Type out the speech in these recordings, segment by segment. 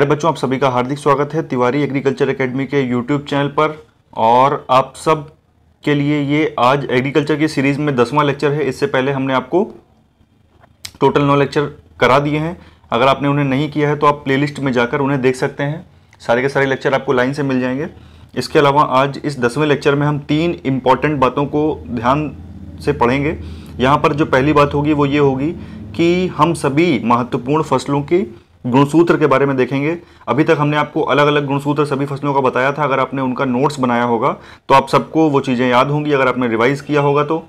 hello बच्चों आप सभी का हार्दिक स्वागत है तिवारी एग्रीकल्चर एकेडमी के यूट्यूब चैनल पर और आप सब के लिए ये आज एग्रीकल्चर की सीरीज़ में दसवां लेक्चर है इससे पहले हमने आपको टोटल नौ लेक्चर करा दिए हैं अगर आपने उन्हें नहीं किया है तो आप प्लेलिस्ट में जाकर उन्हें देख सकते हैं सारे के सारे लेक्चर आपको लाइन से मिल जाएंगे इसके अलावा आज इस दसवें लेक्चर में हम तीन इम्पॉर्टेंट बातों को ध्यान से पढ़ेंगे यहाँ पर जो पहली बात होगी वो ये होगी कि हम सभी महत्वपूर्ण फसलों की गुणसूत्र के बारे में देखेंगे अभी तक हमने आपको अलग अलग गुणसूत्र सभी फसलों का बताया था अगर आपने उनका नोट्स बनाया होगा तो आप सबको वो चीज़ें याद होंगी अगर आपने रिवाइज़ किया होगा तो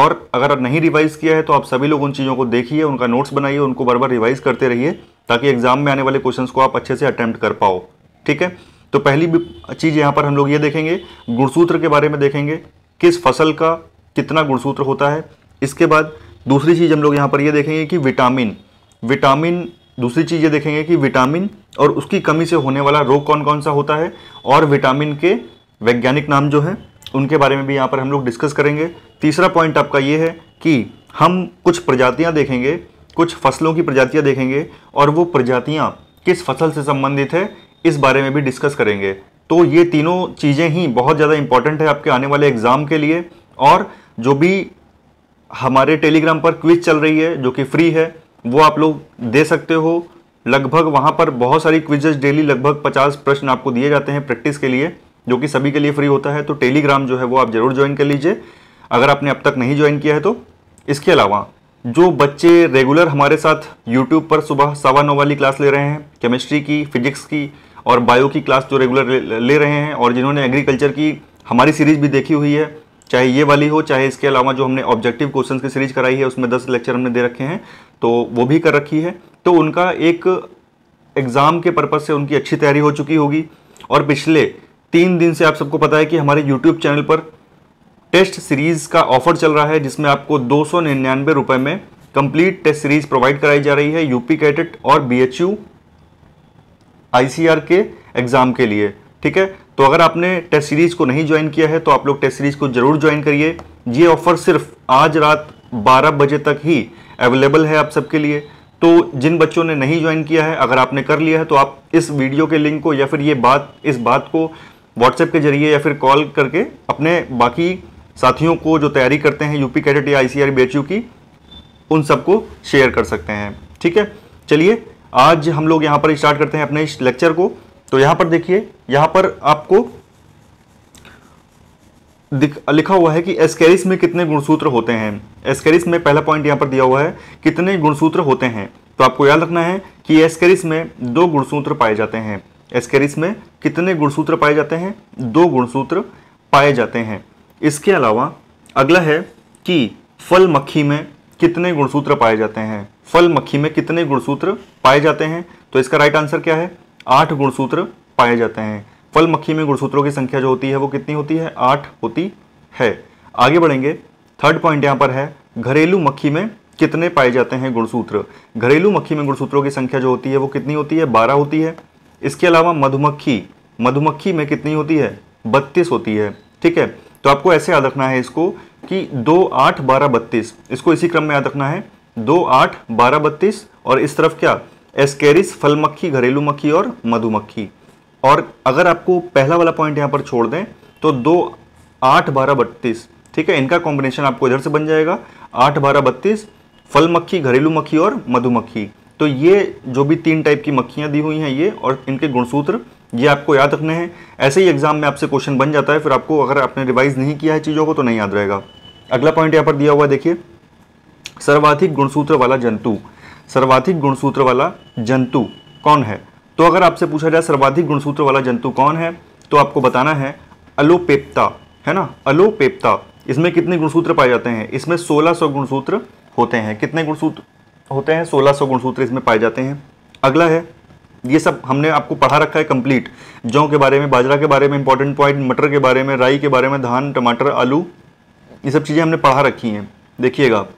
और अगर आप नहीं रिवाइज़ किया है तो आप सभी लोग उन चीज़ों को देखिए उनका नोट्स बनाइए उनको बार बार रिवाइज़ करते रहिए ताकि एग्ज़ाम में आने वाले क्वेश्चन को आप अच्छे से अटैम्प्ट कर पाओ ठीक है तो पहली चीज़ यहाँ पर हम लोग ये देखेंगे गुणसूत्र के बारे में देखेंगे किस फसल का कितना गुणसूत्र होता है इसके बाद दूसरी चीज़ हम लोग यहाँ पर ये देखेंगे कि विटामिन विटामिन दूसरी चीज़ ये देखेंगे कि विटामिन और उसकी कमी से होने वाला रोग कौन कौन सा होता है और विटामिन के वैज्ञानिक नाम जो हैं उनके बारे में भी यहाँ पर हम लोग डिस्कस करेंगे तीसरा पॉइंट आपका ये है कि हम कुछ प्रजातियाँ देखेंगे कुछ फसलों की प्रजातियाँ देखेंगे और वो प्रजातियाँ किस फसल से संबंधित है इस बारे में भी डिस्कस करेंगे तो ये तीनों चीज़ें ही बहुत ज़्यादा इंपॉर्टेंट है आपके आने वाले एग्ज़ाम के लिए और जो भी हमारे टेलीग्राम पर क्विज चल रही है जो कि फ्री है वो आप लोग दे सकते हो लगभग वहाँ पर बहुत सारी क्विजेस डेली लगभग पचास प्रश्न आपको दिए जाते हैं प्रैक्टिस के लिए जो कि सभी के लिए फ्री होता है तो टेलीग्राम जो है वो आप ज़रूर ज्वाइन कर लीजिए अगर आपने अब तक नहीं ज्वाइन किया है तो इसके अलावा जो बच्चे रेगुलर हमारे साथ यूट्यूब पर सुबह सवा नौ वाली क्लास ले रहे हैं केमिस्ट्री की फिजिक्स की और बायो की क्लास जो रेगुलर ले रहे हैं और जिन्होंने एग्रीकल्चर की हमारी सीरीज़ भी देखी हुई है चाहे ये वाली हो चाहे इसके अलावा जो हमने ऑब्जेक्टिव क्वेश्चन की सीरीज कराई है उसमें दस लेक्चर हमने दे रखे हैं तो वो भी कर रखी है तो उनका एक एग्ज़ाम के पर्पज़ से उनकी अच्छी तैयारी हो चुकी होगी और पिछले तीन दिन से आप सबको पता है कि हमारे यूट्यूब चैनल पर टेस्ट सीरीज़ का ऑफर चल रहा है जिसमें आपको दो सौ निन्यानवे में कंप्लीट टेस्ट सीरीज प्रोवाइड कराई जा रही है यूपी कैडेट और बीएचयू आईसीआर के एग्ज़ाम के लिए ठीक है तो अगर आपने टेस्ट सीरीज़ को नहीं ज्वाइन किया है तो आप लोग टेस्ट सीरीज़ को ज़रूर ज्वाइन करिए ये ऑफ़र सिर्फ आज रात 12 बजे तक ही अवेलेबल है आप सबके लिए तो जिन बच्चों ने नहीं ज्वाइन किया है अगर आपने कर लिया है तो आप इस वीडियो के लिंक को या फिर ये बात इस बात को व्हाट्सएप के जरिए या फिर कॉल करके अपने बाकी साथियों को जो तैयारी करते हैं यूपी कैडेट या आई सी की उन सबको शेयर कर सकते हैं ठीक है चलिए आज हम लोग यहाँ पर स्टार्ट करते हैं अपने इस लेक्चर को तो यहाँ पर देखिए यहाँ पर आपको लिखा हुआ है कि एस्केरिस में कितने गुणसूत्र होते हैं एस्केरिस में पहला पॉइंट यहां पर दिया हुआ है कितने गुणसूत्र होते हैं तो आपको याद रखना है कि एस्केरिस में दो गुणसूत्र पाए जाते हैं एस्केरिस में कितने गुणसूत्र पाए जाते हैं दो गुणसूत्र पाए जाते हैं इसके अलावा अगला है कि फल मक्खी में कितने गुणसूत्र पाए जाते हैं फल मक्खी में कितने गुणसूत्र पाए जाते हैं तो इसका राइट आंसर क्या है आठ गुणसूत्र पाए जाते हैं फल मक्खी में गुणसूत्रों की संख्या जो होती है वो कितनी होती है आठ होती है आगे बढ़ेंगे थर्ड पॉइंट यहाँ पर है घरेलू मक्खी में कितने पाए जाते हैं गुणसूत्र घरेलू मक्खी में गुणसूत्रों की संख्या जो होती है वो कितनी होती है बारह होती है इसके अलावा मधुमक्खी मधुमक्खी में कितनी होती है बत्तीस होती है ठीक है तो आपको ऐसे याद रखना है इसको कि दो आठ बारह बत्तीस इसको इसी क्रम में याद रखना है दो आठ बारह बत्तीस और इस तरफ क्या एस्केरिस फल मक्खी घरेलू मक्खी और मधुमक्खी और अगर आपको पहला वाला पॉइंट यहाँ पर छोड़ दें तो दो आठ बारह बत्तीस ठीक है इनका कॉम्बिनेशन आपको इधर से बन जाएगा आठ बारह बत्तीस फल मक्खी घरेलू मक्खी और मधुमक्खी तो ये जो भी तीन टाइप की मक्खियाँ दी हुई हैं ये और इनके गुणसूत्र ये आपको याद रखने हैं ऐसे ही एग्जाम में आपसे क्वेश्चन बन जाता है फिर आपको अगर आपने रिवाइज नहीं किया है चीज़ों को तो नहीं याद रहेगा अगला पॉइंट यहाँ पर दिया हुआ देखिए सर्वाधिक गुणसूत्र वाला जंतु सर्वाधिक गुणसूत्र वाला जंतु कौन है तो अगर आपसे पूछा जाए सर्वाधिक गुणसूत्र वाला जंतु कौन है तो आपको बताना है अलोपेप्ता है ना अलोपेप्ता इसमें कितने गुणसूत्र पाए जाते हैं इसमें 1600 गुणसूत्र होते हैं कितने गुणसूत्र होते हैं 1600 गुणसूत्र इसमें पाए जाते हैं अगला है ये सब हमने आपको पढ़ा रखा है कंप्लीट जौ के बारे में बाजरा के बारे में इंपॉर्टेंट पॉइंट मटर के बारे में राई के बारे में धान टमाटर आलू ये सब चीज़ें हमने पढ़ा रखी हैं देखिएगा आप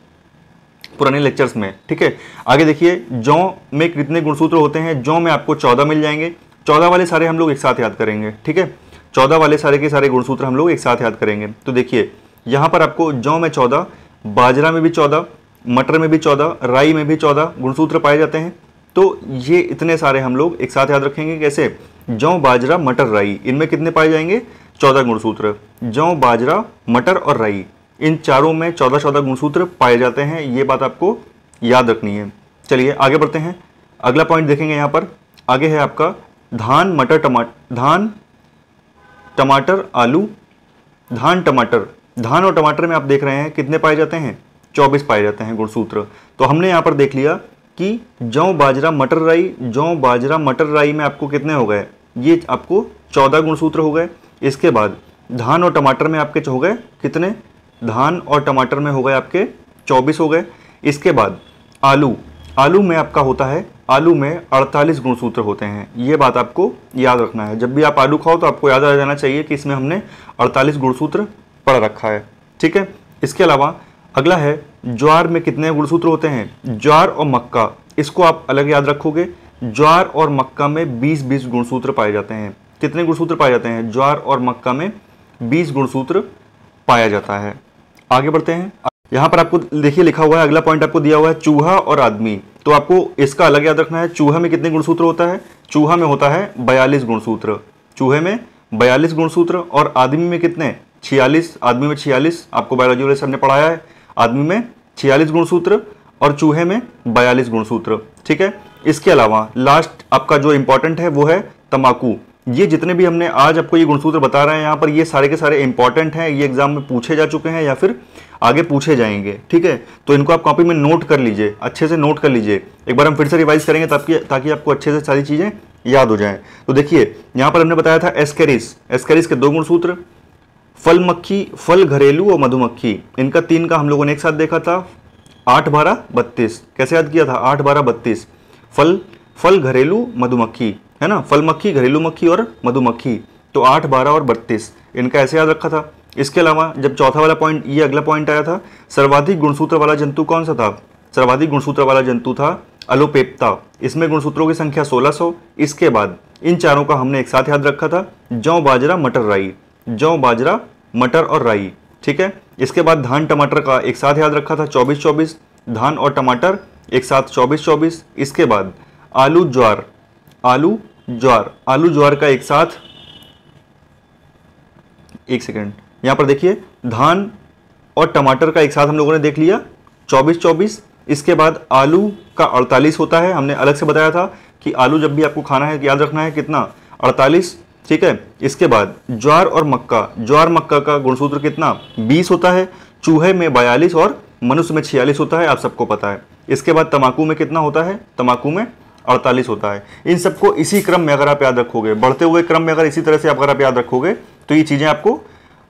पुराने लेक्चर्स में ठीक है आगे देखिए जौ में कितने गुणसूत्र होते हैं जौ में आपको चौदह मिल जाएंगे चौदह वाले सारे हम लोग एक साथ याद करेंगे ठीक है चौदह वाले सारे के सारे गुणसूत्र हम लोग एक साथ याद करेंगे तो देखिए यहाँ पर आपको जौ में चौदह बाजरा में भी चौदह मटर में भी चौदह राई में भी चौदह गुणसूत्र पाए जाते हैं तो ये इतने सारे हम लोग एक साथ याद रखेंगे कैसे जौ बाजरा मटर राई इनमें कितने पाए जाएंगे चौदह गुणसूत्र जौ बाजरा मटर और राई इन चारों में चौदह चौदह गुणसूत्र पाए जाते हैं ये बात आपको याद रखनी है चलिए आगे बढ़ते हैं अगला पॉइंट देखेंगे यहाँ पर आगे है आपका धान मटर टमाटर धान टमाटर आलू धान टमाटर धान और टमाटर में आप देख रहे हैं कितने पाए जाते हैं चौबीस पाए जाते हैं गुणसूत्र तो हमने यहाँ पर देख लिया कि जौ बाजरा मटर राई जौ बाजरा मटर राई में आपको कितने हो गए ये आपको चौदह गुणसूत्र हो गए इसके बाद धान और टमाटर में आपके हो गए कितने धान और टमाटर में हो गए आपके चौबीस हो गए इसके बाद आलू आलू में आपका होता है आलू में 48 गुणसूत्र होते हैं ये बात आपको याद रखना है जब भी आप आलू खाओ तो आपको याद आ जाना चाहिए कि इसमें हमने 48 गुणसूत्र पढ़ रखा है ठीक है इसके अलावा अगला है ज्वार में कितने गुणसूत्र होते हैं ज्वार और मक्का इसको आप अलग याद रखोगे ज्वार और मक्का में बीस बीस गुणसूत्र पाए जाते हैं कितने गुणसूत्र पाए जाते हैं ज्वार और मक्का में बीस गुणसूत्र पाया जाता है आगे बढ़ते हैं यहाँ पर आपको देखिए लिखा हुआ है अगला पॉइंट आपको दिया हुआ है चूहा और आदमी तो आपको इसका अलग याद रखना है चूहा में कितने गुणसूत्र होता है चूहा में होता है बयालीस गुणसूत्र चूहे में बयालीस गुणसूत्र और आदमी में कितने छियालीस आदमी में छियालीस आपको बायोलॉजी वाले सर ने पढ़ाया है आदमी में छियालीस गुणसूत्र और चूहे में बयालीस गुणसूत्र ठीक है इसके अलावा लास्ट आपका जो इंपॉर्टेंट है वो है तम्बाकू ये जितने भी हमने आज आपको ये गुणसूत्र बता रहे हैं यहाँ पर ये सारे के सारे इंपॉर्टेंट हैं ये एग्जाम में पूछे जा चुके हैं या फिर आगे पूछे जाएंगे ठीक है तो इनको आप कॉपी में नोट कर लीजिए अच्छे से नोट कर लीजिए एक बार हम फिर से रिवाइज करेंगे ताकि ताकि आपको अच्छे से सारी चीज़ें याद हो जाएँ तो देखिए यहाँ पर हमने बताया था एस्केरिस एस्केरिस के दो गुणसूत्र फल मक्खी फल घरेलू और मधुमक्खी इनका तीन का हम लोगों ने एक साथ देखा था आठ बारह बत्तीस कैसे याद किया था आठ बारह बत्तीस फल फल घरेलू मधुमक्खी है ना फल मक्खी घरेलू मक्खी और मधुमक्खी तो आठ बारह और बत्तीस इनका ऐसे याद रखा था इसके अलावा जब चौथा वाला पॉइंट ये अगला पॉइंट आया था सर्वाधिक गुणसूत्र वाला जंतु कौन सा था सर्वाधिक गुणसूत्र वाला जंतु था अलोपेप्ता इसमें गुणसूत्रों की संख्या 1600 इसके बाद इन चारों का हमने एक साथ याद रखा था जौ बाजरा मटर राई जौ बाजरा मटर और राई ठीक है इसके बाद धान टमाटर का एक साथ याद रखा था चौबीस चौबीस धान और टमाटर एक साथ चौबीस चौबीस इसके बाद आलू ज्वार आलू ज्वार आलू ज्वार का एक साथ एक सेकेंड यहां पर देखिए धान और टमाटर का एक साथ हम लोगों ने देख लिया चौबीस चौबीस इसके बाद आलू का अड़तालीस होता है हमने अलग से बताया था कि आलू जब भी आपको खाना है याद रखना है कितना अड़तालीस ठीक है इसके बाद ज्वार और मक्का ज्वार मक्का का गुणसूत्र कितना बीस होता है चूहे में बयालीस और मनुष्य में छियालीस होता है आप सबको पता है इसके बाद तम्बाकू में कितना होता है तम्बाकू में अड़तालीस होता है इन सबको इसी क्रम में अगर आप याद रखोगे बढ़ते हुए क्रम में अगर इसी तरह से आप अगर आप याद रखोगे तो ये चीज़ें आपको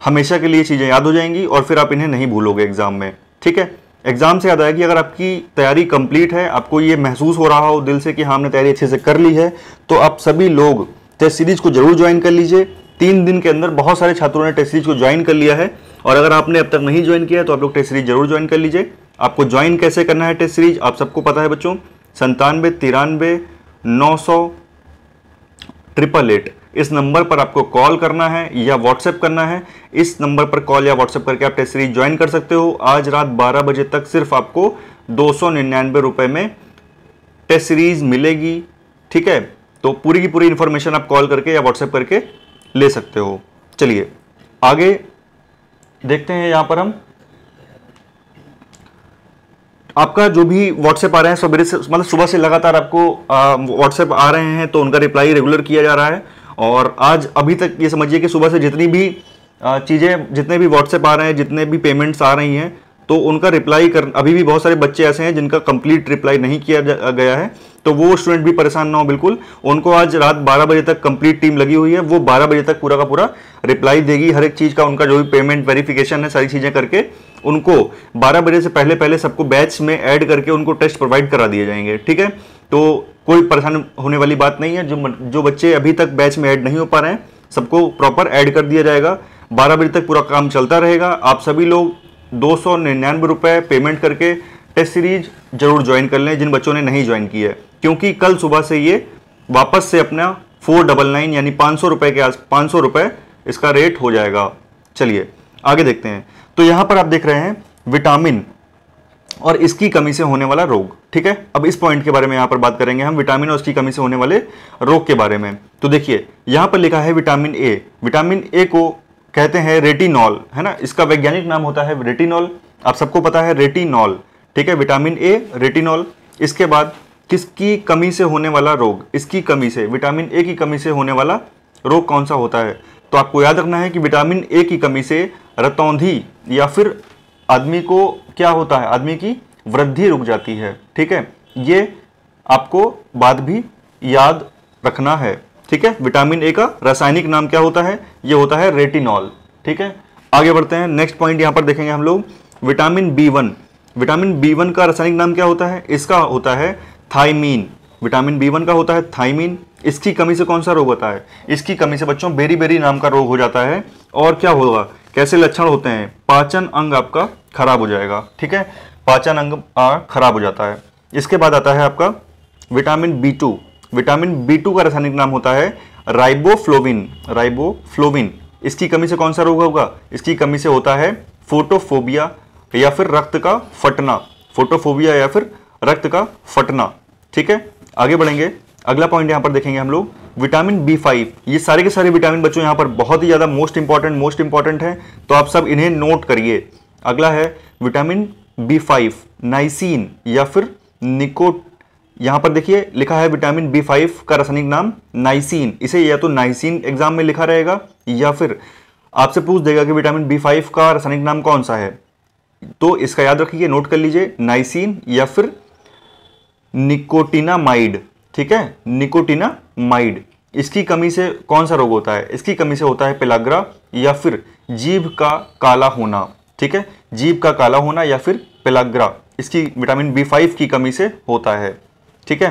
हमेशा के लिए चीज़ें याद हो जाएंगी और फिर आप इन्हें नहीं भूलोगे एग्ज़ाम में ठीक है एग्ज़ाम से याद आएगी अगर आपकी तैयारी कंप्लीट है आपको ये महसूस हो रहा हो दिल से कि हाँ हमने तैयारी अच्छे से कर ली है तो आप सभी लोग टेस्ट सीरीज़ को जरूर ज्वाइन कर लीजिए तीन दिन के अंदर बहुत सारे छात्रों ने टेस्ट सीरीज को ज्वाइन कर लिया है और अगर आपने अब तक नहीं ज्वाइन किया है तो आप लोग टेस्ट सीरीज जरूर ज्वाइन कर लीजिए आपको ज्वाइन कैसे करना है टेस्ट सीरीज आप सबको पता है बच्चों संतानवे तिरानवे नौ सौ ट्रिपल एट इस नंबर पर आपको कॉल करना है या व्हाट्सएप करना है इस नंबर पर कॉल या व्हाट्सएप करके आप टेस्ट सीरीज ज्वाइन कर सकते हो आज रात 12 बजे तक सिर्फ आपको दो सौ निन्यानवे रुपये में टेस्ट सीरीज मिलेगी ठीक है तो पूरी की पूरी इन्फॉर्मेशन आप कॉल करके या व्हाट्सएप करके ले सकते हो चलिए आगे देखते हैं यहाँ पर हम आपका जो भी व्हाट्सएप आ रहे हैं सवेरे से मतलब सुबह से लगातार आपको व्हाट्सएप आ रहे हैं तो उनका रिप्लाई रेगुलर किया जा रहा है और आज अभी तक ये समझिए कि सुबह से जितनी भी चीज़ें जितने भी व्हाट्सएप आ रहे हैं जितने भी पेमेंट्स आ रही हैं तो उनका रिप्लाई कर अभी भी बहुत सारे बच्चे ऐसे हैं जिनका कंप्लीट रिप्लाई नहीं किया गया है तो वो स्टूडेंट भी परेशान ना हो बिल्कुल उनको आज रात 12 बजे तक कंप्लीट टीम लगी हुई है वो 12 बजे तक पूरा का पूरा रिप्लाई देगी हर एक चीज़ का उनका जो भी पेमेंट वेरिफिकेशन है सारी चीज़ें करके उनको 12 बजे से पहले पहले सबको बैच में ऐड करके उनको टेस्ट प्रोवाइड करा दिए जाएंगे ठीक है तो कोई परेशान होने वाली बात नहीं है जो जो बच्चे अभी तक बैच में ऐड नहीं हो पा रहे हैं सबको प्रॉपर ऐड कर दिया जाएगा बारह बजे तक पूरा काम चलता रहेगा आप सभी लोग दो सौ निन्यानवे रुपये पेमेंट करके टेस्ट सीरीज जरूर ज्वाइन कर लें जिन बच्चों ने नहीं ज्वाइन की है क्योंकि कल सुबह से ये वापस से अपना फोर डबल नाइन यानी पाँच सौ रुपये के आस पाँच सौ रुपये इसका रेट हो जाएगा चलिए आगे देखते हैं तो यहाँ पर आप देख रहे हैं विटामिन और इसकी कमी से होने वाला रोग ठीक है अब इस पॉइंट के बारे में यहाँ पर बात करेंगे हम विटामिन और इसकी कमी से होने वाले रोग के बारे में तो देखिए यहाँ पर लिखा है विटामिन ए विटामिन ए को कहते हैं रेटिनॉल है ना इसका वैज्ञानिक नाम होता है रेटिनॉल आप सबको पता है रेटिनॉल ठीक है विटामिन ए रेटिनॉल इसके बाद किसकी कमी से होने वाला रोग इसकी कमी से विटामिन ए की कमी से होने वाला रोग कौन सा होता है तो आपको याद रखना है कि विटामिन ए की कमी से रतौंधी या फिर आदमी को क्या होता है आदमी की वृद्धि रुक जाती है ठीक है ये आपको बाद भी याद रखना है ठीक है विटामिन ए का रासायनिक नाम क्या होता है यह होता है रेटिनॉल ठीक है आगे बढ़ते हैं नेक्स्ट पॉइंट यहाँ पर देखेंगे हम लोग vitamin B one vitamin B one का रासायनिक नाम क्या होता है इसका होता है थाइमीन विटामिन बी वन का होता है थाइमीन इसकी कमी से कौन सा रोग होता है इसकी कमी से बच्चों बेरी बेरी नाम का रोग हो जाता है और क्या होगा कैसे लक्षण होते हैं पाचन अंग आपका खराब हो जाएगा ठीक है पाचन अंग खराब हो जाता है इसके बाद आता है आपका vitamin B two vitamin B two का रासायनिक नाम होता है राइबोफ्लोविन राइबोफ्लोविन इसकी कमी से कौन सा रोग होगा इसकी कमी से होता है फोटोफोबिया या फिर रक्त का फटना फोटोफोबिया या फिर रक्त का फटना ठीक है आगे बढ़ेंगे अगला पॉइंट यहां पर देखेंगे हम लोग विटामिन बी फाइव ये सारे के सारे विटामिन बच्चों यहां पर बहुत ही ज़्यादा मोस्ट इंपॉर्टेंट मोस्ट इंपॉर्टेंट है तो आप सब इन्हें नोट करिए अगला है विटामिन बी फाइव नाइसिन या फिर निकोट यहां पर देखिए लिखा है विटामिन बी फाइव का रासायनिक नाम नाइसिन इसे या तो नाइसिन एग्जाम में लिखा रहेगा या फिर आपसे पूछ देगा कि विटामिन बी फाइव का रासायनिक नाम कौन सा है तो इसका याद रखिए नोट कर लीजिए नाइसिन या फिर निकोटिनामाइड ठीक है निकोटिनामाइड इसकी कमी से कौन सा रोग होता है इसकी कमी से होता है पेलाग्रा या फिर जीभ का काला होना ठीक है जीभ का काला होना या फिर पेलाग्रा इसकी विटामिन बी फाइव की कमी से होता है ठीक है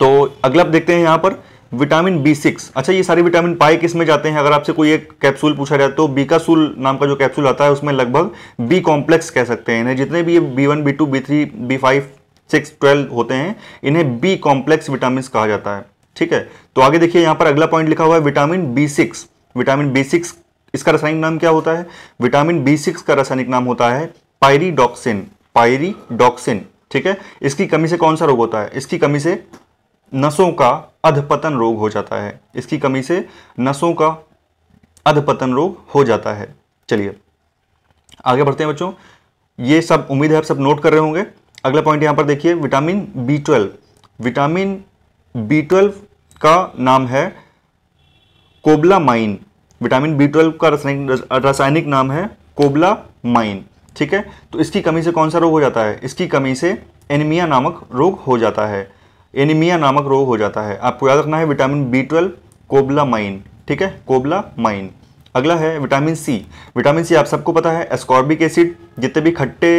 तो अगला आप देखते हैं यहां पर विटामिन बी सिक्स अच्छा ये सारे विटामिन पाए किस में जाते हैं अगर आपसे कोई एक कैप्सूल पूछा जाए तो बीकासूल नाम का जो कैप्सूल आता है उसमें लगभग बी कॉम्प्लेक्स कह सकते हैं इन्हें जितने भी ये B one B two B three B five six twelve होते हैं इन्हें बी कॉम्प्लेक्स विटामिन कहा जाता है ठीक है तो आगे देखिए यहां पर अगला पॉइंट लिखा हुआ है vitamin B six vitamin B six इसका रासायनिक नाम क्या होता है विटामिन बी सिक्स का रासायनिक नाम होता है पायरीडॉक्सिन पायरीडॉक्सिन ठीक है इसकी कमी से कौन सा रोग होता है इसकी कमी से नसों का अधपतन रोग हो जाता है इसकी कमी से नसों का अधपतन रोग हो जाता है चलिए आगे बढ़ते हैं बच्चों ये सब उम्मीद है आप सब नोट कर रहे होंगे अगला पॉइंट यहां पर देखिए vitamin B twelve vitamin B twelve का नाम है cobalamin vitamin B twelve का रासायनिक नाम है कोबला माइन ठीक है तो इसकी कमी से कौन सा रोग हो जाता है इसकी कमी से एनीमिया नामक रोग हो जाता है एनीमिया नामक रोग हो जाता है आपको याद रखना है vitamin B twelve cobalamin ठीक है कोबला माइन अगला है विटामिन सी विटामिन सी आप सबको पता है एस्कॉर्बिक एसिड जितने भी खट्टे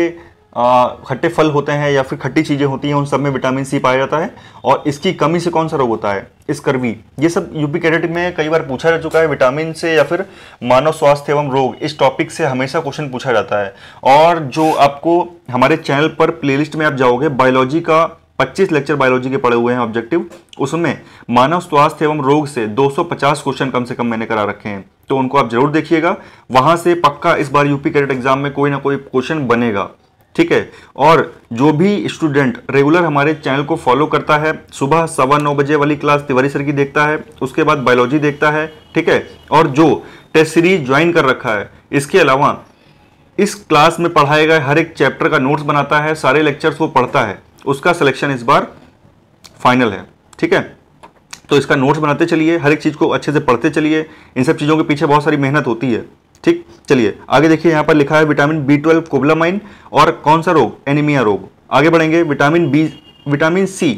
खट्टे फल होते हैं या फिर खट्टी चीज़ें होती हैं उन सब में विटामिन सी पाया जाता है और इसकी कमी से कौन सा रोग होता है स्कर्वी ये सब यूपी कैडेट में कई बार पूछा जा चुका है विटामिन से या फिर मानव स्वास्थ्य एवं रोग इस टॉपिक से हमेशा क्वेश्चन पूछा जाता है और जो आपको हमारे चैनल पर प्लेलिस्ट में आप जाओगे बायोलॉजी का 25 लेक्चर बायोलॉजी के पड़े हुए हैं ऑब्जेक्टिव उसमें मानव स्वास्थ्य एवं रोग से 250 क्वेश्चन कम से कम मैंने करा रखे हैं तो उनको आप जरूर देखिएगा वहां से पक्का इस बार यूपी कैडेट एग्जाम में कोई ना कोई क्वेश्चन बनेगा ठीक है और जो भी स्टूडेंट रेगुलर हमारे चैनल को फॉलो करता है सुबह सवा नौ बजे वाली क्लास तिवारी सर की देखता है उसके बाद बायोलॉजी देखता है ठीक है और जो टेस्ट सीरीज ज्वाइन कर रखा है इसके अलावा इस क्लास में पढ़ाए गए हर एक चैप्टर का नोट्स बनाता है सारे लेक्चर्स वो पढ़ता है उसका सिलेक्शन इस बार फाइनल है ठीक है तो इसका नोट्स बनाते चलिए हर एक चीज़ को अच्छे से पढ़ते चलिए इन सब चीज़ों के पीछे बहुत सारी मेहनत होती है ठीक चलिए आगे देखिए यहाँ पर लिखा है विटामिन बी ट्वेल्व कोबलामाइन और कौन सा रोग एनीमिया रोग आगे बढ़ेंगे vitamin B vitamin C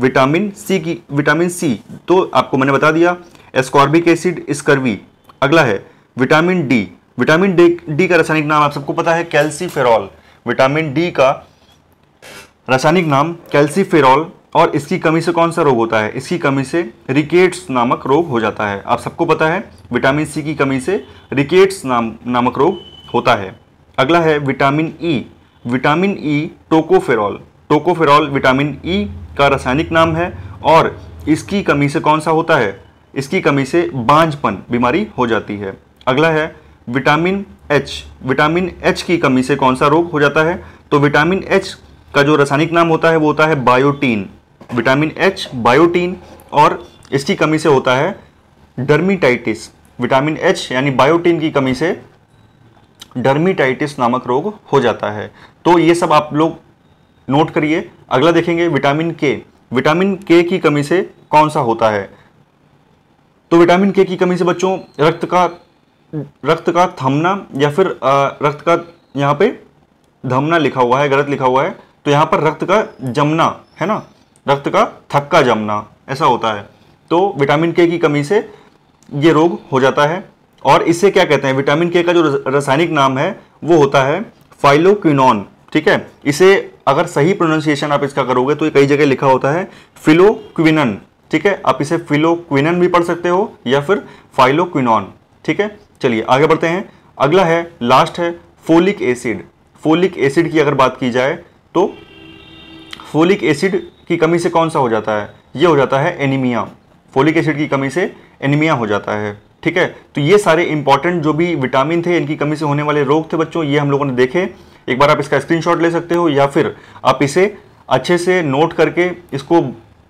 vitamin C की विटामिन सी तो आपको मैंने बता दिया एस्कॉर्बिक एसिड स्कर्वी अगला है vitamin D vitamin D D का रासायनिक नाम आप सबको पता है कैल्सीफेरॉल विटामिन डी का रासायनिक नाम कैल्सीफेरॉल और इसकी कमी से कौन सा रोग होता है इसकी कमी से रिकेट्स नामक रोग हो जाता है आप सबको पता है विटामिन सी की कमी से रिकेट्स नाम नामक रोग होता है अगला है vitamin E vitamin E tocopherol tocopherol vitamin E का रासायनिक नाम है और इसकी कमी से कौन सा होता है इसकी कमी से बांझपन बीमारी हो जाती है अगला है विटामिन एच विटामिन एच की कमी से कौन सा रोग हो जाता है तो विटामिन एच का जो रासायनिक नाम होता है वो होता है बायोटीन विटामिन एच बायोटीन और इसकी कमी से होता है डर्मिटाइटिस विटामिन एच यानी बायोटीन की कमी से डर्मीटाइटिस नामक रोग हो जाता है तो ये सब आप लोग नोट करिए अगला देखेंगे विटामिन के विटामिन के की कमी से कौन सा होता है तो विटामिन के की कमी से बच्चों रक्त का रक्त का थमना या फिर रक्त का यहाँ पे धमना लिखा हुआ है गलत लिखा हुआ है तो यहाँ पर रक्त का जमना है ना रक्त का थक्का जमना ऐसा होता है तो विटामिन के की कमी से ये रोग हो जाता है और इसे क्या कहते हैं विटामिन के का जो रासायनिक नाम है वो होता है फाइलोक्विनॉन ठीक है इसे अगर सही प्रोनाउंसिएशन आप इसका करोगे तो ये कई जगह लिखा होता है फिलोक्विनन ठीक है आप इसे फिलोक्विनन भी पढ़ सकते हो या फिर फाइलोक्विनॉन ठीक है चलिए आगे बढ़ते हैं अगला है लास्ट है फोलिक एसिड फोलिक एसिड की अगर बात की जाए तो फोलिक एसिड की कमी से कौन सा हो जाता है ये हो जाता है एनीमिया फोलिक एसिड की कमी से एनीमिया हो जाता है ठीक है तो ये सारे इंपॉर्टेंट जो भी विटामिन थे इनकी कमी से होने वाले रोग थे बच्चों ये हम लोगों ने देखे एक बार आप इसका स्क्रीनशॉट ले सकते हो या फिर आप इसे अच्छे से नोट करके इसको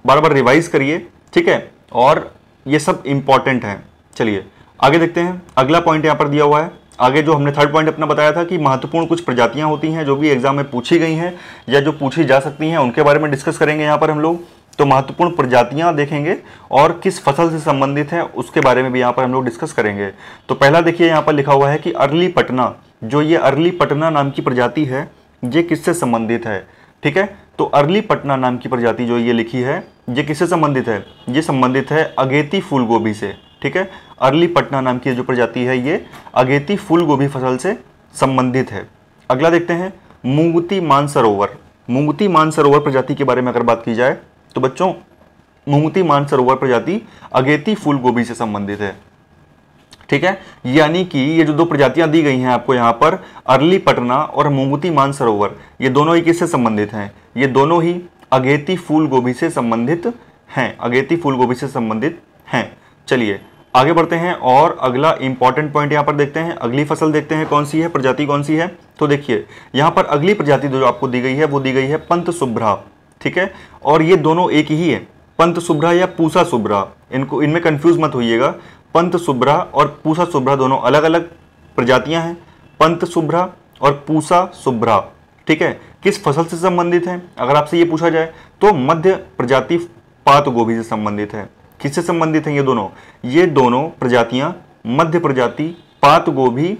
बार बार रिवाइज करिए ठीक है और ये सब इंपॉर्टेंट हैं चलिए आगे देखते हैं अगला पॉइंट यहाँ पर दिया हुआ है आगे जो हमने थर्ड पॉइंट अपना बताया था कि महत्वपूर्ण कुछ प्रजातियां होती हैं जो भी एग्जाम में पूछी गई हैं या जो पूछी जा सकती हैं उनके बारे में डिस्कस करेंगे यहाँ पर हम लोग तो महत्वपूर्ण प्रजातियां देखेंगे और किस फसल से संबंधित है उसके बारे में भी यहाँ पर हम लोग डिस्कस करेंगे तो पहला देखिए यहाँ पर लिखा हुआ है कि अर्ली पटना जो ये अर्ली पटना नाम की प्रजाति है ये किससे संबंधित है ठीक है तो अर्ली पटना नाम की प्रजाति जो ये लिखी है ये किससे संबंधित है ये संबंधित है अगेती फूलगोभी से ठीक है अर्ली पटना नाम की जो प्रजाति है ये अगेती फूल गोभी फसल से संबंधित है अगला देखते हैं मूंगती मानसरोवर मूंगती मानसरोवर प्रजाति के बारे में अगर बात की जाए तो बच्चों मूंगती मानसरोवर प्रजाति अगेती फूल गोभी से संबंधित है ठीक है यानी कि ये जो दो प्रजातियां दी गई हैं आपको यहां पर अर्ली पटना और मूंगती मानसरोवर ये दोनों ही किससे संबंधित हैं ये दोनों ही अगेती फूल गोभी से संबंधित हैं अगेती फूल गोभी से संबंधित हैं चलिए आगे बढ़ते हैं और अगला इंपॉर्टेंट पॉइंट यहाँ पर देखते हैं अगली फसल देखते हैं कौन सी है प्रजाति कौन सी है तो देखिए यहाँ पर अगली प्रजाति जो आपको दी गई है वो दी गई है पंत सुभ्रा ठीक है और ये दोनों एक ही है पंत सुभ्रा या पूसा सुभ्रा इनको इनमें कन्फ्यूज मत होइएगा पंत सुभ्रा और पूसा सुभ्रा दोनों अलग अलग प्रजातियाँ हैं पंत सुभ्रा और पूसा सुभ्रा ठीक है किस फसल से संबंधित है अगर आपसे ये पूछा जाए तो मध्य प्रजाति पात गोभी से संबंधित है किससे संबंधित हैं ये दोनों ये दोनों प्रजातियां मध्य प्रजाति पात गोभी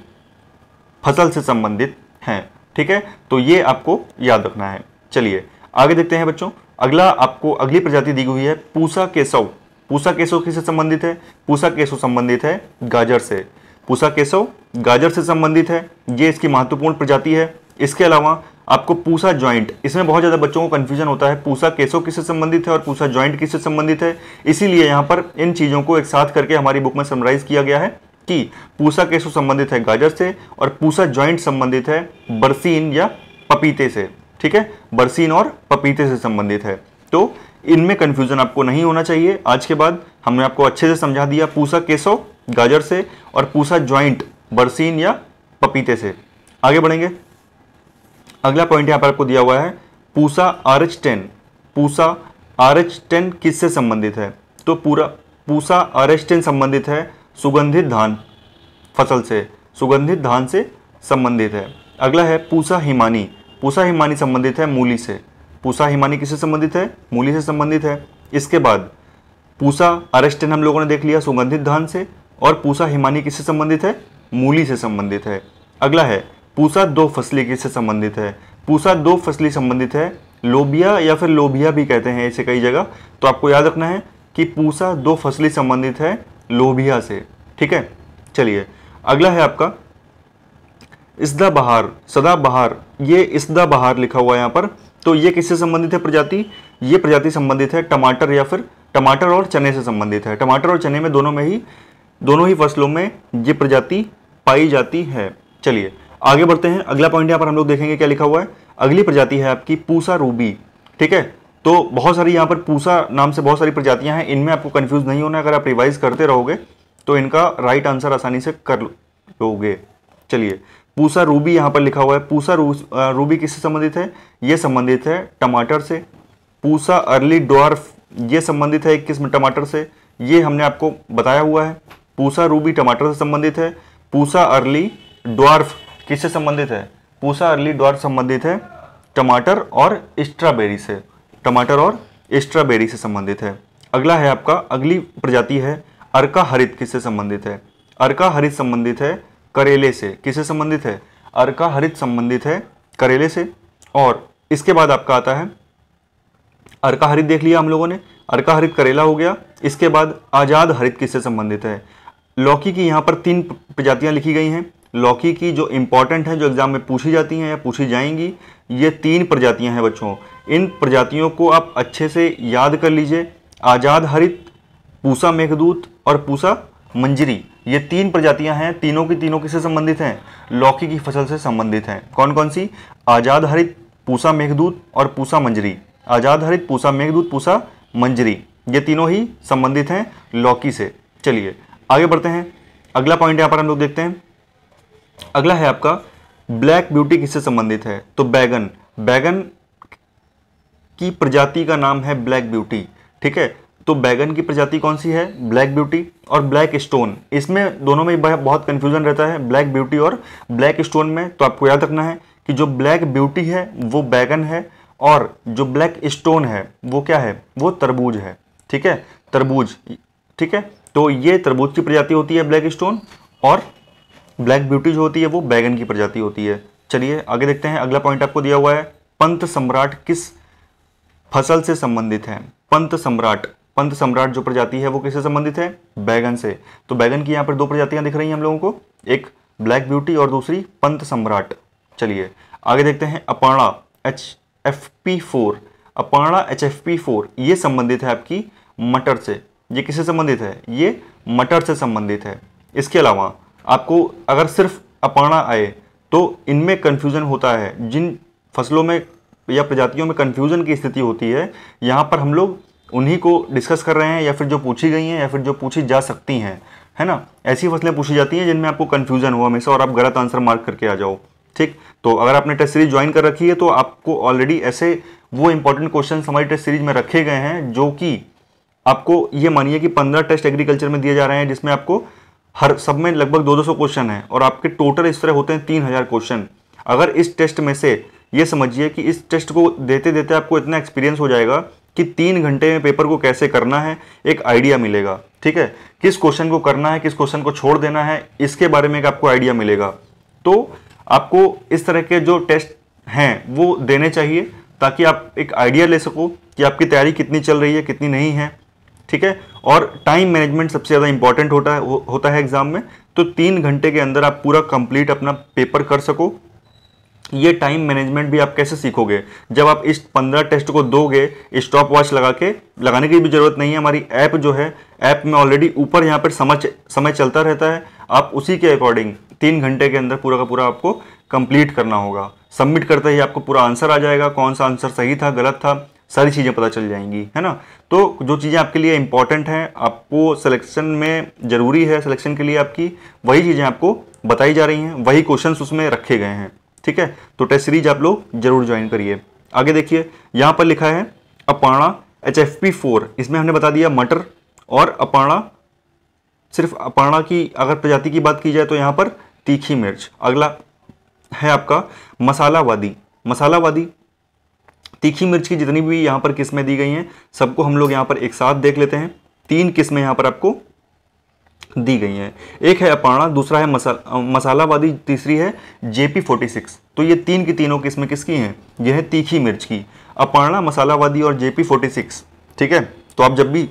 फसल से संबंधित हैं ठीक है तो ये आपको याद रखना है चलिए आगे देखते हैं बच्चों अगला आपको अगली प्रजाति दी हुई है पूसा केसव पूसा केसव किससे संबंधित है पूसा केसव संबंधित है गाजर से पूसा केसव गाजर से संबंधित है ये इसकी महत्वपूर्ण प्रजाति है इसके अलावा आपको पूसा ज्वाइंट इसमें बहुत ज़्यादा बच्चों को कंफ्यूजन होता है पूसा केसो किससे संबंधित है और पूसा ज्वाइंट किससे संबंधित है इसीलिए यहां पर इन चीज़ों को एक साथ करके हमारी बुक में समराइज किया गया है कि पूसा केसो संबंधित है गाजर से और पूसा ज्वाइंट संबंधित है बरसीन या पपीते से ठीक है बरसीन और पपीते से संबंधित है तो इनमें कंफ्यूजन आपको नहीं होना चाहिए आज के बाद हमने आपको अच्छे से समझा दिया पूसा केसो गाजर से और पूसा ज्वाइंट बरसीन या पपीते से आगे बढ़ेंगे अगला पॉइंट यहाँ पर आपको दिया हुआ है Pusa R H ten Pusa R H ten किससे संबंधित है तो पूरा पूसा आर एच टेन संबंधित है सुगंधित धान फसल से सुगंधित धान से संबंधित है अगला है पूसा हिमानी पूसा हिमानी संबंधित है मूली से पूसा हिमानी किससे संबंधित है मूली से संबंधित है इसके बाद पूसा अरेस्टेन हम लोगों ने देख लिया सुगंधित धान से और पूसा हिमानी किससे संबंधित है मूली से संबंधित है अगला है पूसा दो फसली किससे संबंधित है पूसा दो फसली संबंधित है लोबिया या फिर लोबिया भी कहते हैं इसे कई जगह तो आपको याद रखना है कि पूसा दो फसली संबंधित है लोबिया से ठीक है चलिए अगला है आपका इसदा बहार सदा बहार ये इसदा बहार लिखा हुआ है यहाँ पर तो ये किससे संबंधित है प्रजाति ये प्रजाति संबंधित है टमाटर या फिर टमाटर और चने से संबंधित है टमाटर और चने में दोनों में ही दोनों ही फसलों में ये प्रजाति पाई जाती है चलिए आगे बढ़ते हैं अगला पॉइंट यहाँ पर हम लोग देखेंगे क्या लिखा हुआ है अगली प्रजाति है आपकी पूसा रूबी ठीक है तो बहुत सारी यहाँ पर पूसा नाम से बहुत सारी प्रजातियां हैं इनमें आपको कन्फ्यूज नहीं होना अगर आप रिवाइज करते रहोगे तो इनका राइट आंसर आसानी से कर लोगे चलिए पूसा रूबी यहाँ पर लिखा हुआ है पूसा रू, रूबी किससे संबंधित है ये संबंधित है टमाटर से पूसा अर्ली डॉर्फ ये संबंधित है एक किस्म टमाटर से ये हमने आपको बताया हुआ है पूसा रूबी टमाटर से संबंधित है पूसा अर्ली डॉर्फ किससे संबंधित है पूसा अर्ली डॉट संबंधित है टमाटर और स्ट्रॉबेरी से टमाटर और स्ट्रॉबेरी से संबंधित है अगला है आपका अगली प्रजाति है अर्का हरित किससे संबंधित है अर्का हरित संबंधित है करेले से किससे संबंधित है अर्का हरित संबंधित है करेले से और इसके बाद आपका आता है अर्का हरित देख लिया हम लोगों ने अर्का हरित करेला हो गया इसके बाद आज़ाद हरित किससे संबंधित है लौकी की यहाँ पर तीन प्रजातियाँ लिखी गई हैं लौकी की जो इम्पॉर्टेंट हैं जो एग्ज़ाम में पूछी जाती हैं या पूछी जाएंगी ये तीन प्रजातियां हैं बच्चों इन प्रजातियों को आप अच्छे से याद कर लीजिए आज़ाद हरित पूसा मेघदूत और पूसा मंजरी ये तीन प्रजातियां हैं तीनों की तीनों किससे संबंधित हैं लौकी की फसल से संबंधित हैं कौन कौन सी आज़ाद हरित पूसा मेघदूत और पूसा मंजरी आज़ाद हरित पूसा मेघदूत पूसा मंजरी ये तीनों ही संबंधित हैं लौकी से चलिए आगे बढ़ते हैं अगला पॉइंट यहाँ पर हम लोग देखते हैं अगला है आपका ब्लैक ब्यूटी किससे संबंधित है तो बैगन बैगन की प्रजाति का नाम है ब्लैक ब्यूटी ठीक है तो बैगन की प्रजाति कौन सी है ब्लैक ब्यूटी और ब्लैक स्टोन इसमें दोनों में बहुत कंफ्यूजन रहता है ब्लैक ब्यूटी और ब्लैक स्टोन में तो आपको याद रखना है कि जो ब्लैक ब्यूटी है वो बैगन है और जो ब्लैक स्टोन है वो क्या है वो तरबूज है ठीक है तरबूज ठीक है तो ये तरबूज की प्रजाति होती है ब्लैक स्टोन और ब्लैक ब्यूटी जो होती है वो बैगन की प्रजाति होती है चलिए आगे देखते हैं अगला पॉइंट आपको दिया हुआ है पंत सम्राट किस फसल से संबंधित है पंत सम्राट पंत सम्राट जो प्रजाति है वो किससे संबंधित है बैगन से तो बैगन की यहाँ पर दो प्रजातियाँ दिख रही हैं हम लोगों को एक ब्लैक ब्यूटी और दूसरी पंत सम्राट चलिए आगे देखते हैं अपाणा एच एफ पी फोर अपाणा एच एफ पी फोर ये संबंधित है आपकी मटर से ये किससे संबंधित है ये मटर से संबंधित है इसके अलावा आपको अगर सिर्फ अपाना आए तो इनमें कन्फ्यूज़न होता है जिन फसलों में या प्रजातियों में कन्फ्यूज़न की स्थिति होती है यहाँ पर हम लोग उन्हीं को डिस्कस कर रहे हैं या फिर जो पूछी गई हैं या फिर जो पूछी जा सकती हैं है ना ऐसी फसलें पूछी जाती हैं जिनमें आपको कन्फ्यूज़न हो हमेशा और आप गलत आंसर मार्क करके आ जाओ ठीक तो अगर आपने टेस्ट सीरीज ज्वाइन कर रखी है तो आपको ऑलरेडी ऐसे वो इंपॉर्टेंट क्वेश्चन हमारी टेस्ट सीरीज में रखे गए हैं जो कि आपको ये मानिए कि पंद्रह टेस्ट एग्रीकल्चर में दिए जा रहे हैं जिसमें आपको हर सब में लगभग दो दो सौ क्वेश्चन हैं और आपके टोटल इस तरह होते हैं तीन हज़ार क्वेश्चन अगर इस टेस्ट में से ये समझिए कि इस टेस्ट को देते देते आपको इतना एक्सपीरियंस हो जाएगा कि तीन घंटे में पेपर को कैसे करना है एक आइडिया मिलेगा ठीक है किस क्वेश्चन को करना है किस क्वेश्चन को छोड़ देना है इसके बारे में एक आपको आइडिया मिलेगा तो आपको इस तरह के जो टेस्ट हैं वो देने चाहिए ताकि आप एक आइडिया ले सको कि आपकी तैयारी कितनी चल रही है कितनी नहीं है ठीक है और टाइम मैनेजमेंट सबसे ज़्यादा इंपॉर्टेंट होता है होता है एग्ज़ाम में तो तीन घंटे के अंदर आप पूरा कंप्लीट अपना पेपर कर सको ये टाइम मैनेजमेंट भी आप कैसे सीखोगे जब आप इस पंद्रह टेस्ट को दोगे स्टॉप वॉच लगा के लगाने की भी ज़रूरत नहीं है हमारी ऐप जो है ऐप में ऑलरेडी ऊपर यहाँ पर समय समय चलता रहता है आप उसी के अकॉर्डिंग तीन घंटे के अंदर पूरा का पूरा आपको कंप्लीट करना होगा सबमिट करते ही आपको पूरा आंसर आ जाएगा कौन सा आंसर सही था गलत था सारी चीज़ें पता चल जाएंगी है ना तो जो चीज़ें आपके लिए इंपॉर्टेंट हैं आपको सिलेक्शन में ज़रूरी है सिलेक्शन के लिए आपकी वही चीज़ें आपको बताई जा रही हैं वही क्वेश्चन उसमें रखे गए हैं ठीक है तो टेस्ट सीरीज आप लोग जरूर ज्वाइन करिए आगे देखिए यहाँ पर लिखा है अपाणा एच एफ पी फोर इसमें हमने बता दिया मटर और अपाणा सिर्फ अपाणा की अगर प्रजाति की बात की जाए तो यहाँ पर तीखी मिर्च अगला है आपका मसालावादी मसालावादी तीखी मिर्च की जितनी भी यहाँ पर किस्में दी गई हैं सबको हम लोग यहाँ पर एक साथ देख लेते हैं तीन किस्में यहाँ पर आपको दी गई हैं एक है अपाणा दूसरा है मसाला मसालावादी तीसरी है जेपी फोर्टी सिक्स तो ये तीन की तीनों किस्में किसकी हैं यह है तीखी मिर्च की अपाणा मसालावादी और जेपी फोर्टी सिक्स ठीक है तो आप जब भी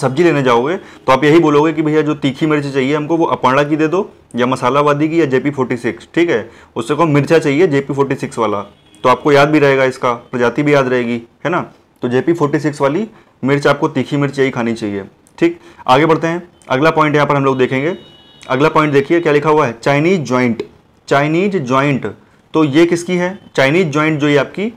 सब्जी लेने जाओगे तो आप यही बोलोगे कि भैया जो तीखी मिर्च चाहिए हमको वो अपाणा की दे दो या मसालावादी की या जेपी फोर्टी सिक्स ठीक है उससे कहो मिर्चा चाहिए जेपी फोर्टी सिक्स वाला तो आपको याद भी रहेगा इसका प्रजाति भी याद रहेगी है ना तो जेपी फोर्टी सिक्स वाली मिर्च आपको तीखी मिर्च यही खानी चाहिए ठीक आगे बढ़ते हैं अगला पॉइंट यहाँ पर हम लोग देखेंगे अगला पॉइंट देखिए क्या लिखा हुआ है चाइनीज ज्वाइंट चाइनीज ज्वाइंट तो ये किसकी है चाइनीज ज्वाइंट जो ये आपकी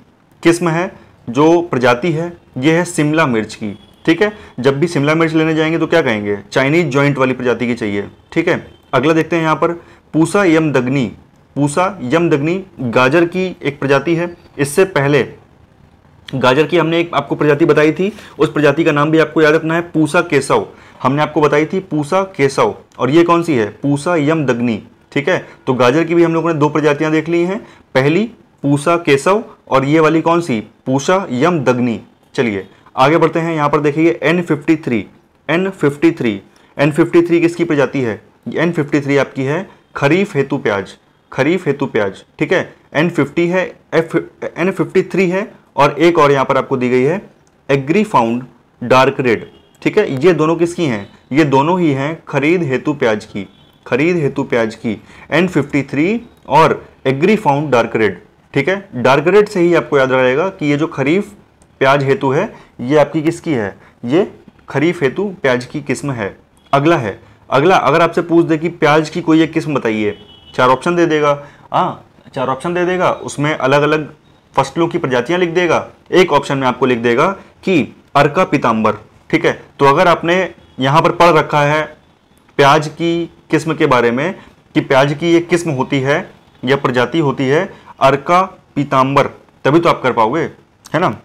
किस्म है जो प्रजाति है ये है शिमला मिर्च की ठीक है जब भी शिमला मिर्च लेने जाएंगे तो क्या कहेंगे चाइनीज ज्वाइंट वाली प्रजाति की चाहिए ठीक है अगला देखते हैं यहाँ पर पूसा यम दगनी पूसा यमदग्नि गाजर की एक प्रजाति है इससे पहले गाजर की हमने एक आपको प्रजाति बताई थी उस प्रजाति का नाम भी आपको याद रखना है पूसा केसव हमने आपको बताई थी पूसा केसव और ये कौन सी है पूसा यमदग्नि ठीक है तो गाजर की भी हम लोगों ने दो प्रजातियां देख ली हैं पहली पूसा केसव और ये वाली कौन सी पूसा यमदग्नि चलिए आगे बढ़ते हैं यहाँ पर देखिए N fifty three N fifty three N fifty three किसकी प्रजाति है एन फिफ्टी थ्री आपकी है खरीफ हेतु प्याज खरीफ हेतु प्याज ठीक है एन फिफ्टी है एफ एन फिफ्टी थ्री है और एक और यहाँ पर आपको दी गई है एग्री फाउंड डार्क रेड ठीक है ये दोनों किसकी हैं ये दोनों ही हैं खरीद हेतु प्याज की खरीद हेतु प्याज की एन फिफ्टी थ्री और एग्री फाउंड डार्क रेड ठीक है डार्क रेड से ही आपको याद रहेगा कि ये जो खरीफ प्याज हेतु है ये आपकी किसकी है ये खरीफ हेतु प्याज की किस्म है अगला है अगला अगर आपसे पूछ दे कि प्याज की कोई एक किस्म बताइए चार ऑप्शन दे देगा हाँ चार ऑप्शन दे देगा उसमें अलग अलग फसलों की प्रजातियां लिख देगा एक ऑप्शन में आपको लिख देगा कि अर्का पीताम्बर ठीक है तो अगर आपने यहाँ पर पढ़ रखा है प्याज की किस्म के बारे में कि प्याज की एक किस्म होती है या प्रजाति होती है अर्का पीताम्बर तभी तो आप कर पाओगे है ना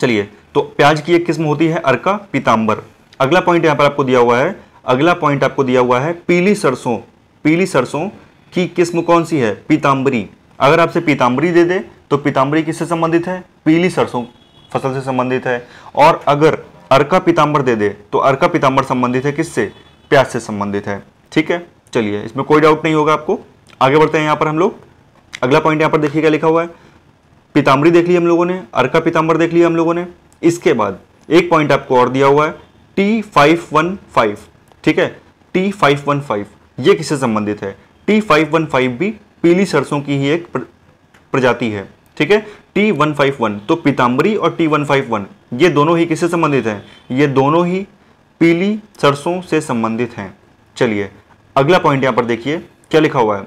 चलिए तो प्याज की एक किस्म होती है अर्का पीताम्बर अगला पॉइंट यहाँ पर आपको दिया हुआ है अगला पॉइंट आपको दिया हुआ है पीली सरसों पीली सरसों की किस्म कौन सी है पीताम्बरी अगर आपसे पीताम्बरी दे दे तो पीताम्बरी किससे संबंधित है पीली सरसों फसल से संबंधित है और अगर अर्का पीताम्बर दे दे तो अर्का पीताम्बर संबंधित है किससे प्याज से संबंधित है ठीक है चलिए इसमें कोई डाउट नहीं होगा आपको आगे बढ़ते हैं यहाँ पर हम लोग अगला पॉइंट यहाँ पर देखिए क्या लिखा हुआ है पीताम्बरी देख ली हम लोगों ने अर्का पीताम्बर देख लिया हम लोगों ने इसके बाद एक पॉइंट आपको और दिया हुआ है टी फाइव वन फाइव ठीक है टी फाइव वन फाइव ये किससे संबंधित है टी फाइव वन फाइव भी पीली सरसों की ही एक प्रजाति है ठीक है टी वन फाइव वन तो पीताम्बरी और टी वन फाइव वन ये दोनों ही किससे संबंधित हैं ये दोनों ही पीली सरसों से संबंधित हैं चलिए अगला पॉइंट यहाँ पर देखिए क्या लिखा हुआ है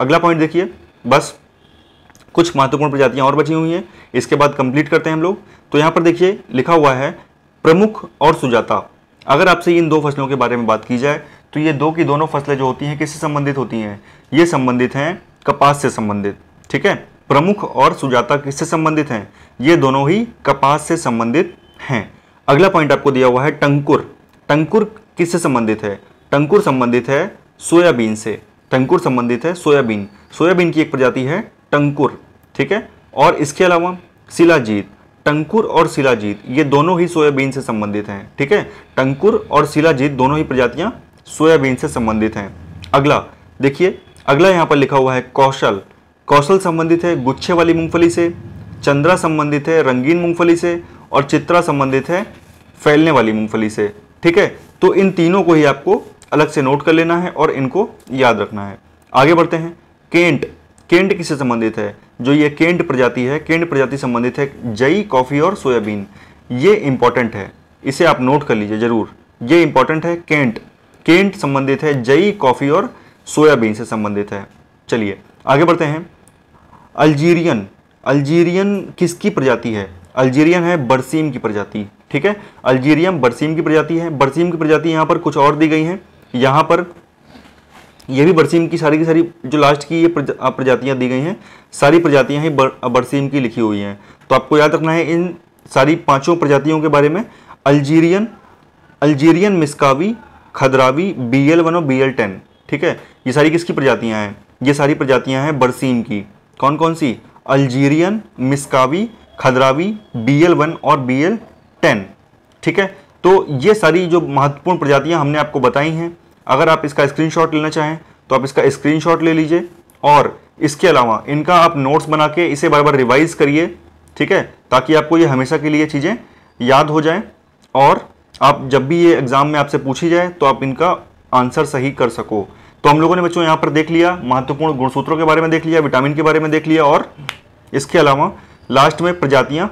अगला पॉइंट देखिए बस कुछ महत्वपूर्ण प्रजातियां और बची हुई हैं इसके बाद कंप्लीट करते हैं हम लोग तो यहाँ पर देखिए लिखा हुआ है प्रमुख और सुजाता अगर आपसे इन दो फसलों के बारे में बात की जाए तो ये दो की दोनों फसलें जो होती हैं किससे संबंधित होती हैं ये संबंधित हैं कपास से संबंधित ठीक है प्रमुख और सुजाता किससे संबंधित हैं ये दोनों ही कपास से संबंधित हैं अगला पॉइंट आपको दिया हुआ है टंकुर टंकुर किससे संबंधित है टंकुर संबंधित है सोयाबीन से टंकुर संबंधित है सोयाबीन सोयाबीन की एक प्रजाति है टंकुर ठीक है और इसके अलावा शिलाजीत टंकुर और शिलाजीत ये दोनों ही सोयाबीन से संबंधित हैं ठीक है टंकुर और शिलाजीत दोनों ही प्रजातियां सोयाबीन से संबंधित हैं अगला देखिए अगला यहाँ पर लिखा हुआ है कौशल कौशल संबंधित है गुच्छे वाली मूंगफली से चंद्रा संबंधित है रंगीन मूंगफली से और चित्रा संबंधित है फैलने वाली मूंगफली से ठीक है तो इन तीनों को ही आपको अलग से नोट कर लेना है और इनको याद रखना है आगे बढ़ते हैं केंट केंट किससे संबंधित है जो ये केंट प्रजाति है केंट प्रजाति संबंधित है जई कॉफ़ी और सोयाबीन ये इंपॉर्टेंट है इसे आप नोट कर लीजिए ज़रूर ये इंपॉर्टेंट है केंट केंट संबंधित है जई कॉफ़ी और सोयाबीन से संबंधित है चलिए आगे बढ़ते हैं अल्जीरियन अल्जीरियन किसकी प्रजाति है अल्जीरियन है बरसीम की प्रजाति ठीक है अल्जीरियम बरसीम की प्रजाति है बरसीम की प्रजाति यहाँ पर कुछ और दी गई हैं यहाँ पर यह भी बरसीम की सारी की सारी जो लास्ट की ये प्रजातियाँ दी गई हैं सारी प्रजातियाँ ही बर, बरसीम की लिखी हुई हैं तो आपको याद रखना है इन सारी पांचों प्रजातियों के बारे में Algerian Algerian Mescavi Khadrawi B L one और बी एल टेन ठीक है ये सारी किसकी प्रजातियाँ हैं ये सारी प्रजातियाँ हैं बरसीम की कौन कौन सी Algerian Mescavi Khadrawi B L one और बी एल टेन ठीक है तो ये सारी जो महत्वपूर्ण प्रजातियाँ हमने आपको बताई हैं अगर आप इसका स्क्रीन लेना चाहें तो आप इसका स्क्रीन ले लीजिए और इसके अलावा इनका आप नोट्स बना के इसे बार बार रिवाइज करिए ठीक है ताकि आपको ये हमेशा के लिए चीज़ें याद हो जाएं और आप जब भी ये एग्ज़ाम में आपसे पूछी जाए तो आप इनका आंसर सही कर सको तो हम लोगों ने बच्चों यहाँ पर देख लिया महत्वपूर्ण गुणसूत्रों के बारे में देख लिया विटामिन के बारे में देख लिया और इसके अलावा लास्ट में प्रजातियाँ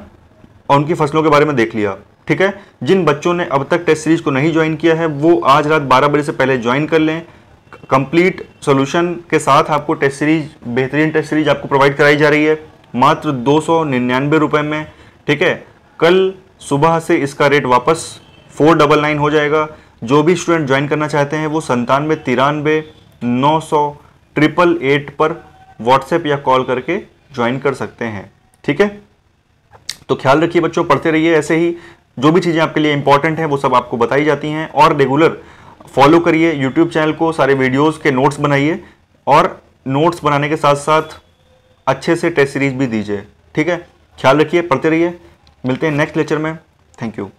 और उनकी फसलों के बारे में देख लिया ठीक है जिन बच्चों ने अब तक टेस्ट सीरीज को नहीं ज्वाइन किया है वो आज रात 12 बजे से पहले ज्वाइन कर लें कंप्लीट सॉल्यूशन के साथ आपको टेस्ट सीरीज बेहतरीन टेस्ट सीरीज आपको प्रोवाइड कराई जा रही है मात्र दो सौ में ठीक है कल सुबह से इसका रेट वापस फोर डबल नाइन हो जाएगा जो भी स्टूडेंट ज्वाइन करना चाहते हैं वो संतानवे तिरानवे नौ सौ ट्रिपल एट पर व्हाट्सएप या कॉल करके ज्वाइन कर सकते हैं ठीक है तो ख्याल रखिए बच्चों पढ़ते रहिए ऐसे ही जो भी चीज़ें आपके लिए इंपॉर्टेंट हैं वो सब आपको बताई जाती हैं और रेगुलर फॉलो करिए यूट्यूब चैनल को सारे वीडियोज़ के नोट्स बनाइए और नोट्स बनाने के साथ साथ अच्छे से टेस्ट सीरीज भी दीजिए ठीक है ख्याल रखिए पढ़ते रहिए मिलते हैं नेक्स्ट लेक्चर में थैंक यू